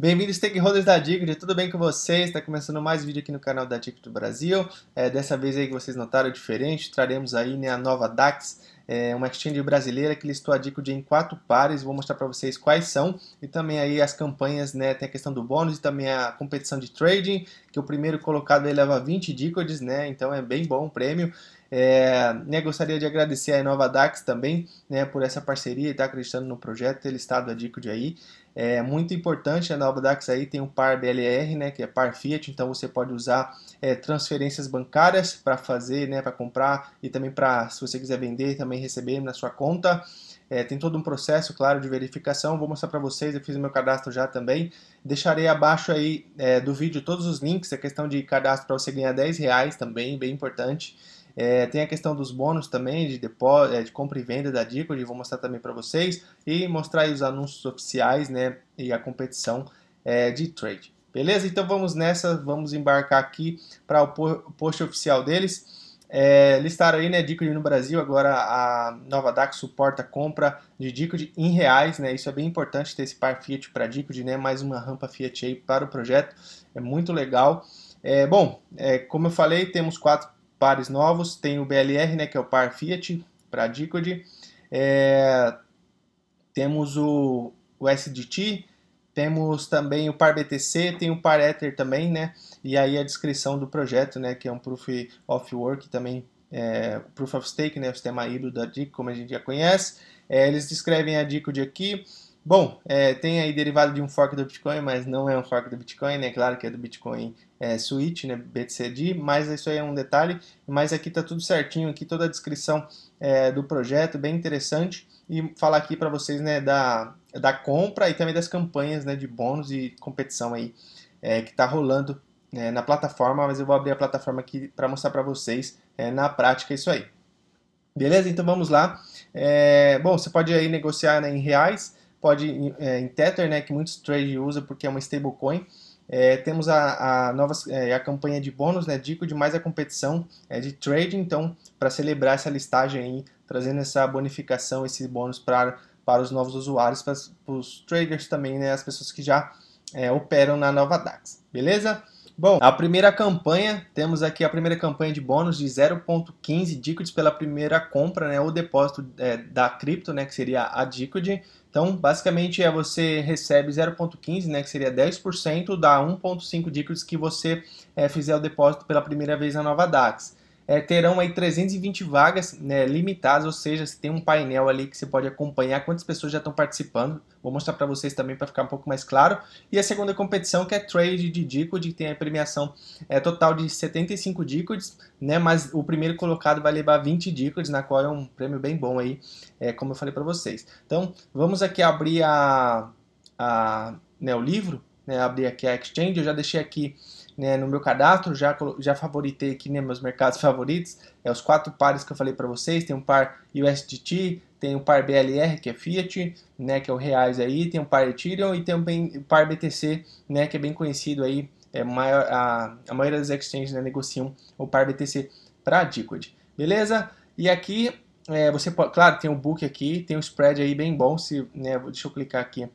Bem-vindos, stakeholders da Digit, tudo bem com vocês? Está começando mais vídeo aqui no canal da Digit do Brasil. É, dessa vez aí que vocês notaram diferente, traremos aí né, a nova DAX, é, uma exchange brasileira que listou a Digit em quatro pares, vou mostrar para vocês quais são, e também aí as campanhas, né, tem a questão do bônus e também a competição de trading, que o primeiro colocado ele leva 20 Dicodes, né, então é bem bom o prêmio. É, né, gostaria de agradecer a Nova Dax também né, por essa parceria e estar tá acreditando no projeto, ter listado a Dicod aí. É muito importante, né, a Nova Dax aí tem o par BLR, né, que é par Fiat, então você pode usar é, transferências bancárias para fazer, né, para comprar e também para, se você quiser vender, também receber na sua conta. É, tem todo um processo, claro, de verificação. Vou mostrar para vocês, eu fiz o meu cadastro já também. Deixarei abaixo aí é, do vídeo todos os links, a questão de cadastro para você ganhar 10 reais também, bem importante. É, tem a questão dos bônus também, de, depósito, é, de compra e venda da Dico, vou mostrar também para vocês. E mostrar os anúncios oficiais né, e a competição é, de trade. Beleza? Então vamos nessa, vamos embarcar aqui para o post oficial deles. É, listaram aí, né, Dicode no Brasil, agora a Nova DAX suporta compra de Dicode em reais, né, isso é bem importante ter esse par Fiat para Dicode, né, mais uma rampa Fiat aí para o projeto, é muito legal. É, bom, é, como eu falei, temos quatro pares novos, tem o BLR, né, que é o par Fiat para Dicode, é, temos o, o SDT, temos também o par BTC, tem o par Ether também, né, e aí a descrição do projeto, né, que é um Proof of Work também, é, Proof of Stake, né, o sistema híbrido da DIC, como a gente já conhece, é, eles descrevem a DICOD aqui, Bom, é, tem aí derivado de um fork do Bitcoin, mas não é um fork do Bitcoin, né? Claro que é do Bitcoin é, Switch, né? BTCD, mas isso aí é um detalhe. Mas aqui tá tudo certinho, aqui toda a descrição é, do projeto, bem interessante. E falar aqui para vocês, né, da, da compra e também das campanhas, né, de bônus e competição aí é, que tá rolando né, na plataforma. Mas eu vou abrir a plataforma aqui para mostrar para vocês é, na prática isso aí. Beleza? Então vamos lá. É, bom, você pode aí negociar né, em reais pode, é, em Tether, né, que muitos traders usam porque é uma stablecoin, é, temos a, a, novas, é, a campanha de bônus, né, Dico demais a competição é, de trade, então, para celebrar essa listagem aí, trazendo essa bonificação, esse bônus para para os novos usuários, para os traders também, né, as pessoas que já é, operam na nova DAX, beleza? Bom, a primeira campanha, temos aqui a primeira campanha de bônus de 0.15 Dicord pela primeira compra, né, o depósito é, da cripto, né, que seria a Dicord. Então, basicamente, é você recebe 0.15, né, que seria 10% da 1.5 Dicords que você é, fizer o depósito pela primeira vez na nova DAX é, terão aí 320 vagas né, limitadas, ou seja, você tem um painel ali que você pode acompanhar quantas pessoas já estão participando. Vou mostrar para vocês também para ficar um pouco mais claro. E a segunda competição que é Trade de Decode, que tem a premiação é, total de 75 decodes, né, mas o primeiro colocado vai levar 20 decodes, na qual é um prêmio bem bom aí, é, como eu falei para vocês. Então, vamos aqui abrir a, a, né, o livro, né, abrir aqui a Exchange, eu já deixei aqui né, no meu cadastro, já, já favoritei aqui né, meus mercados favoritos, é os quatro pares que eu falei para vocês, tem um par USDT, tem um par BLR, que é Fiat, né, que é o reais aí, tem um par Ethereum e tem um par BTC, né, que é bem conhecido aí, é maior, a, a maioria das exchanges né, negociam o par BTC para a Diquid, beleza? E aqui, é, você pode, claro, tem o um book aqui, tem um spread aí bem bom, se, né, deixa eu clicar aqui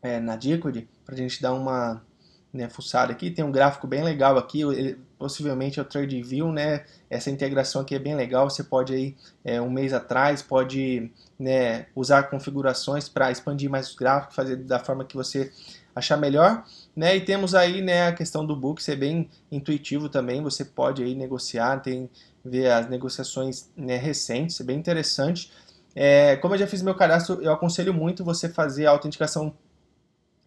é, na Diquid, para a gente dar uma né, fuçada aqui, tem um gráfico bem legal aqui, possivelmente é o Trade View, né, essa integração aqui é bem legal, você pode aí, é, um mês atrás, pode né, usar configurações para expandir mais os gráficos, fazer da forma que você achar melhor, né, e temos aí, né, a questão do book ser é bem intuitivo também, você pode aí negociar, tem, ver as negociações né, recentes, é bem interessante, é, como eu já fiz meu cadastro, eu aconselho muito você fazer a autenticação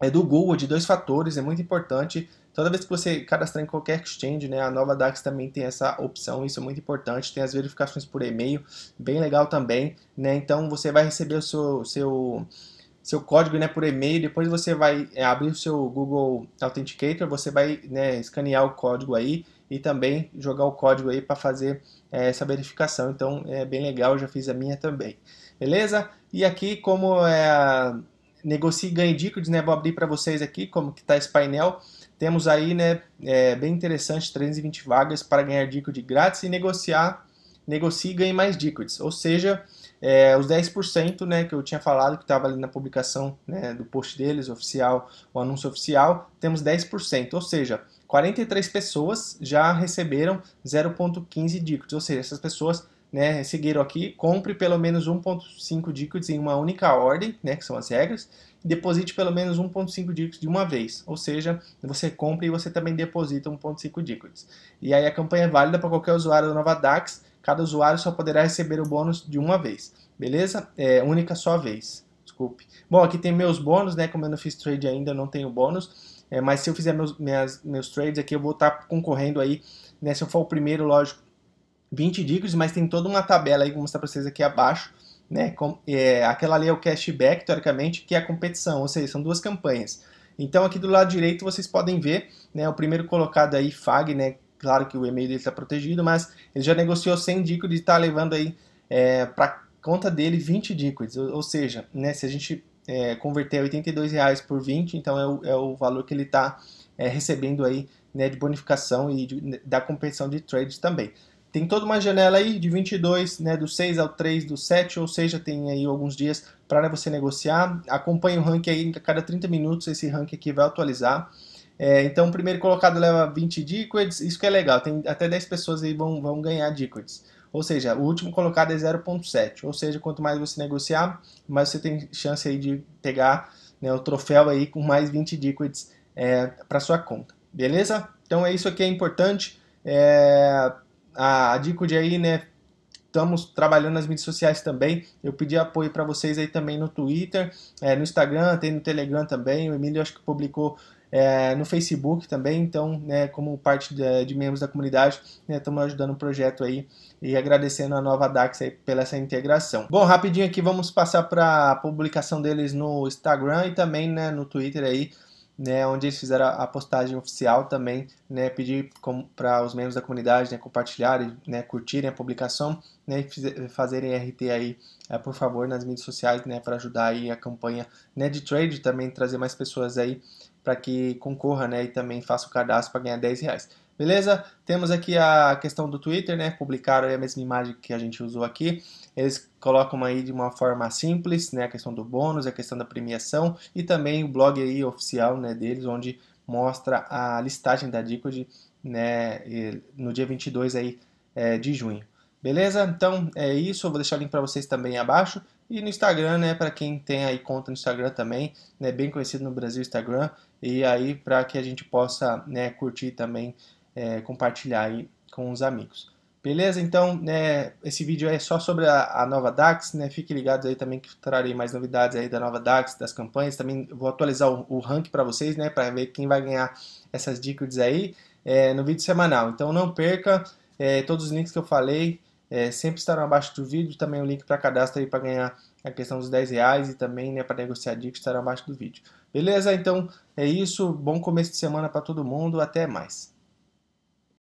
é do Google é de dois fatores, é muito importante. Toda vez que você cadastrar em qualquer exchange, né, a nova DAX também tem essa opção, isso é muito importante. Tem as verificações por e-mail, bem legal também, né? Então você vai receber o seu, seu seu código né, por e-mail, depois você vai é, abrir o seu Google Authenticator, você vai né, escanear o código aí e também jogar o código aí para fazer é, essa verificação. Então é bem legal, já fiz a minha também. Beleza? E aqui como é Negocie Ganhe Dicos, né? Vou abrir para vocês aqui como que está esse painel. Temos aí, né, é, bem interessante, 320 vagas para ganhar dico de grátis e negociar, negocie e ganhe mais dicos. Ou seja, é, os 10% né, que eu tinha falado, que estava ali na publicação né, do post deles, oficial, o anúncio oficial, temos 10%, ou seja, 43 pessoas já receberam 0,15 dígitos, ou seja, essas pessoas né, seguiram aqui, compre pelo menos 1.5 dígitos em uma única ordem, né, que são as regras, e deposite pelo menos 1.5 dígitos de uma vez, ou seja, você compra e você também deposita 1.5 dígitos. E aí a campanha é válida para qualquer usuário da nova DAX, cada usuário só poderá receber o bônus de uma vez, beleza? É única só vez, desculpe. Bom, aqui tem meus bônus, né, como eu não fiz trade ainda, não tenho bônus, é, mas se eu fizer meus, minhas, meus trades aqui, eu vou estar tá concorrendo aí, né? Se eu for o primeiro, lógico, 20 dígitos, mas tem toda uma tabela aí que vou mostrar para vocês aqui abaixo, né? Com, é, aquela ali é o cashback, teoricamente, que é a competição, ou seja, são duas campanhas. Então aqui do lado direito vocês podem ver, né, o primeiro colocado aí, FAG, né, claro que o e-mail dele está protegido, mas ele já negociou 100 dígitos e está levando aí é, para conta dele 20 dígitos, ou, ou, seja, né, se a gente é, converter 82 reais por 20, então é o, é o valor que ele está é, recebendo aí né, de bonificação e de, da competição de trades também. Tem toda uma janela aí de 22, né, do 6 ao 3, do 7, ou seja, tem aí alguns dias para né, você negociar. Acompanhe o ranking aí, a cada 30 minutos esse ranking aqui vai atualizar. É, então, o primeiro colocado leva 20 Diquids, isso que é legal, tem até 10 pessoas aí vão, vão ganhar Diquids. Ou seja, o último colocado é 0.7, ou seja, quanto mais você negociar, mais você tem chance aí de pegar né, o troféu aí com mais 20 Diquids é, para sua conta. Beleza? Então é isso aqui é importante. É, a, a Dicode aí, né? Estamos trabalhando nas mídias sociais também. Eu pedi apoio para vocês aí também no Twitter, é, no Instagram, tem no Telegram também. O Emílio acho que publicou é, no Facebook também. Então, né, como parte de, de membros da comunidade, estamos né, ajudando o projeto aí e agradecendo a nova Dax aí pela essa integração. Bom, rapidinho aqui vamos passar para a publicação deles no Instagram e também né, no Twitter aí né, onde eles fizeram a postagem oficial também, né, pedir para os membros da comunidade né, compartilharem, né, curtirem a publicação né, e fazerem RT aí, é, por favor, nas mídias sociais, né, para ajudar aí a campanha né, de trade, também trazer mais pessoas aí para que concorra né, e também faça o cadastro para ganhar 10 reais. Beleza? Temos aqui a questão do Twitter, né? Publicaram a mesma imagem que a gente usou aqui. Eles colocam aí de uma forma simples, né? A questão do bônus, a questão da premiação e também o blog aí oficial né, deles, onde mostra a listagem da Dicod né, no dia 22 aí, é, de junho. Beleza? Então é isso, eu vou deixar o link para vocês também abaixo. E no Instagram, né, para quem tem aí conta no Instagram também, né, bem conhecido no Brasil Instagram, e aí para que a gente possa, né, curtir também, é, compartilhar aí com os amigos. Beleza? Então, né, esse vídeo é só sobre a, a, nova DAX, né? Fique ligado aí também que trarei mais novidades aí da nova DAX, das campanhas. Também vou atualizar o, o ranking para vocês, né? Para ver quem vai ganhar essas dicas aí é, no vídeo semanal. Então não perca é, todos os links que eu falei é, sempre estarão abaixo do vídeo, também o link para cadastro aí para ganhar a questão dos 10 reais e também né, para negociar dicas estará abaixo do vídeo. Beleza? Então é isso, bom começo de semana para todo mundo, até mais.